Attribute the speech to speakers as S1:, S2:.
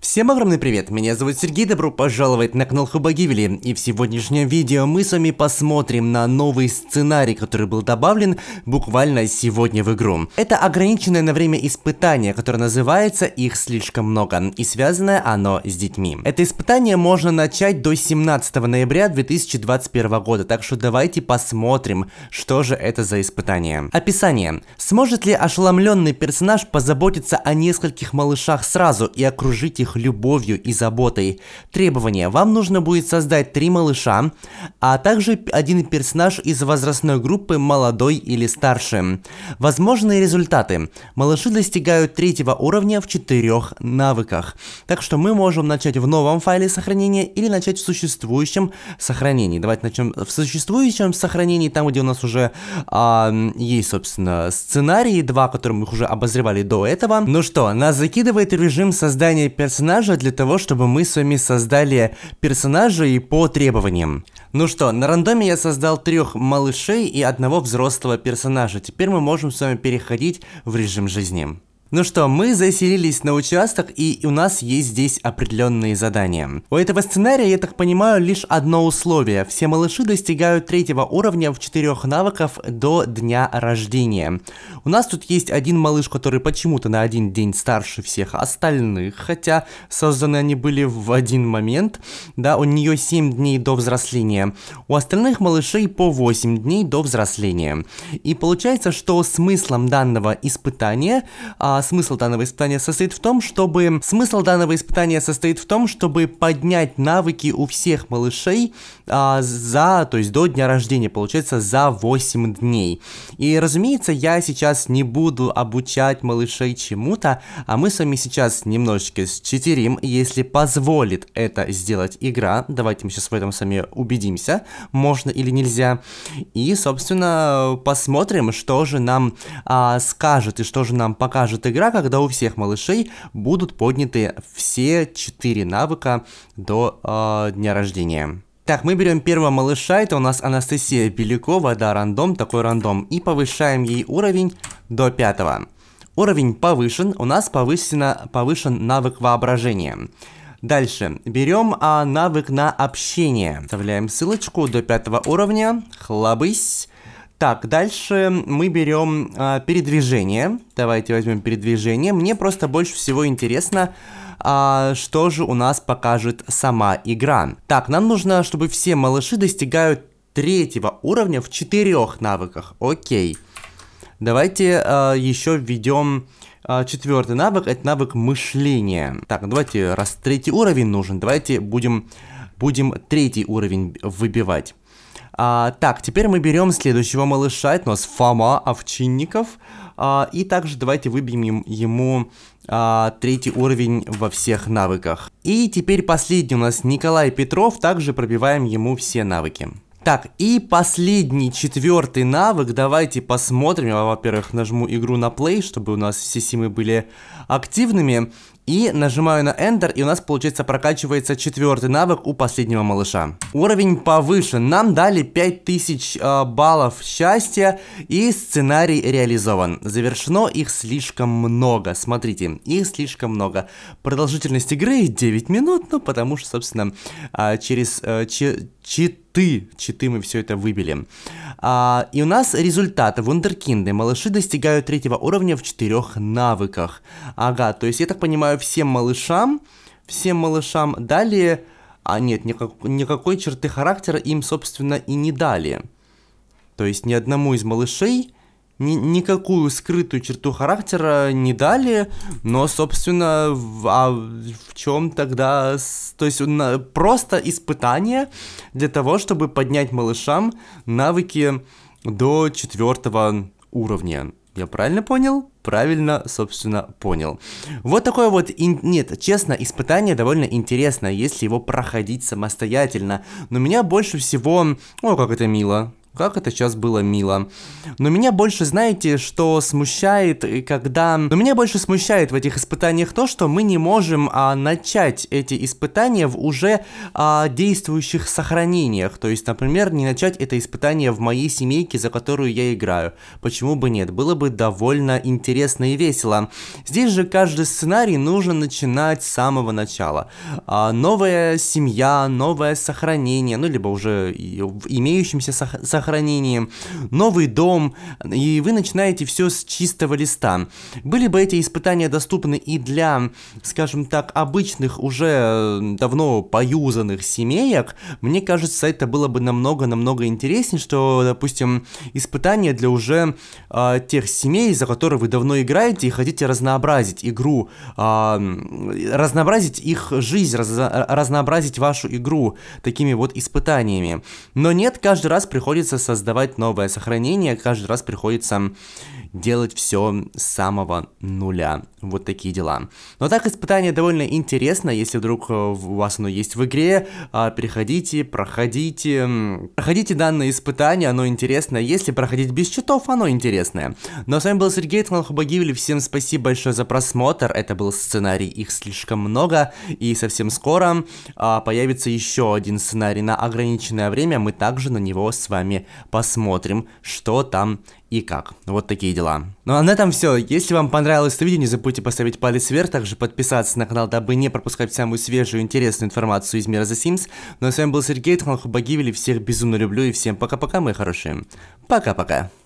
S1: Всем огромный привет, меня зовут Сергей, добро пожаловать на канал Хубагивели, и в сегодняшнем видео мы с вами посмотрим на новый сценарий, который был добавлен буквально сегодня в игру. Это ограниченное на время испытание, которое называется «Их слишком много», и связанное оно с детьми. Это испытание можно начать до 17 ноября 2021 года, так что давайте посмотрим, что же это за испытание. Описание. Сможет ли ошеломленный персонаж позаботиться о нескольких малышах сразу и окружить их их любовью и заботой. Требование: Вам нужно будет создать три малыша, а также один персонаж из возрастной группы молодой или старше. Возможные результаты. Малыши достигают третьего уровня в четырех навыках. Так что мы можем начать в новом файле сохранения или начать в существующем сохранении. Давайте начнем в существующем сохранении, там где у нас уже а, есть, собственно, сценарии, два, которые мы уже обозревали до этого. Ну что, нас закидывает режим создания персонажа персонажа для того, чтобы мы с вами создали персонажа и по требованиям. Ну что, на рандоме я создал трех малышей и одного взрослого персонажа. Теперь мы можем с вами переходить в режим жизни. Ну что, мы заселились на участок, и у нас есть здесь определенные задания. У этого сценария, я так понимаю, лишь одно условие. Все малыши достигают третьего уровня в четырех навыков до дня рождения. У нас тут есть один малыш, который почему-то на один день старше всех остальных, хотя созданы они были в один момент. Да, у нее 7 дней до взросления. У остальных малышей по 8 дней до взросления. И получается, что смыслом данного испытания а, смысл данного испытания состоит в том, чтобы... Смысл данного испытания состоит в том, чтобы поднять навыки у всех малышей а, за... То есть до дня рождения, получается, за 8 дней. И, разумеется, я сейчас не буду обучать малышей чему-то, а мы с вами сейчас немножечко считерим, если позволит это сделать игра. Давайте мы сейчас в этом с вами убедимся, можно или нельзя. И, собственно, посмотрим, что же нам а, скажет и что же нам покажет игра игра, когда у всех малышей будут подняты все четыре навыка до э, дня рождения. Так, мы берем первого малыша, это у нас Анастасия Белякова, да, рандом, такой рандом, и повышаем ей уровень до пятого. Уровень повышен, у нас повышено, повышен навык воображения. Дальше, берем а, навык на общение, вставляем ссылочку до пятого уровня, хлобысь, так, дальше мы берем э, передвижение. Давайте возьмем передвижение. Мне просто больше всего интересно, э, что же у нас покажет сама игра. Так, нам нужно, чтобы все малыши достигают третьего уровня в четырех навыках. Окей. Давайте э, еще введем э, четвертый навык. Это навык мышления. Так, давайте, раз третий уровень нужен, давайте будем, будем третий уровень выбивать. А, так, теперь мы берем следующего малыша, это у нас Фома Овчинников. А, и также давайте выбьем ему а, третий уровень во всех навыках. И теперь последний у нас Николай Петров, также пробиваем ему все навыки. Так, и последний, четвертый навык, давайте посмотрим. Я, во-первых, нажму игру на play, чтобы у нас все симы были активными. И нажимаю на Enter, и у нас, получается, прокачивается четвертый навык у последнего малыша. Уровень повыше. Нам дали 5000 э, баллов счастья, и сценарий реализован. Завершено их слишком много. Смотрите, их слишком много. Продолжительность игры 9 минут, ну, потому что, собственно, э, через... Э, че, че читы, читы мы все это выбили. А, и у нас результаты. Вундеркинды. Малыши достигают третьего уровня в четырех навыках. Ага, то есть, я так понимаю, всем малышам, всем малышам дали, а нет, никак, никакой черты характера им, собственно, и не дали. То есть ни одному из малышей ни, никакую скрытую черту характера не дали, но, собственно, в, а в чем тогда... То есть на, просто испытание для того, чтобы поднять малышам навыки до четвертого уровня. Я правильно понял? Правильно, собственно, понял. Вот такое вот, ин... нет, честно, испытание довольно интересно, если его проходить самостоятельно. Но меня больше всего, о, как это мило, как это сейчас было мило. Но меня больше, знаете, что смущает, э, когда... Но меня больше смущает в этих испытаниях то, что мы не можем а, начать эти испытания в уже а, действующих сохранениях. То есть, например, не начать это испытание в моей семейке, за которую я играю. Почему бы нет? Было бы довольно интересно и весело. Здесь же каждый сценарий нужно начинать с самого начала. А, новая семья, новое сохранение, ну, либо уже в имеющемся сохранении сохранением, новый дом, и вы начинаете все с чистого листа. Были бы эти испытания доступны и для, скажем так, обычных уже э, давно поюзанных семеек, мне кажется, это было бы намного-намного интереснее, что, допустим, испытания для уже э, тех семей, за которые вы давно играете и хотите разнообразить игру, э, разнообразить их жизнь, раз, разнообразить вашу игру такими вот испытаниями. Но нет, каждый раз приходится приходится создавать новое сохранение, каждый раз приходится делать все с самого нуля. Вот такие дела. Но так испытание довольно интересно, если вдруг э, у вас оно есть в игре, а, приходите, проходите, проходите данное испытание, оно интересное, если проходить без читов, оно интересное. Но ну, а с вами был Сергей Тканхубагивель, всем спасибо большое за просмотр, это был сценарий, их слишком много, и совсем скоро а, появится еще один сценарий на ограниченное время, мы также на него с вами посмотрим, что там и как. Вот такие дела. Ну а на этом все. Если вам понравилось это видео, не забудьте поставить палец вверх, также подписаться на канал, дабы не пропускать самую свежую интересную информацию из мира The Sims. Ну а с вами был Сергей Тханхубагивель, всех безумно люблю и всем пока-пока, мои хорошие. Пока-пока.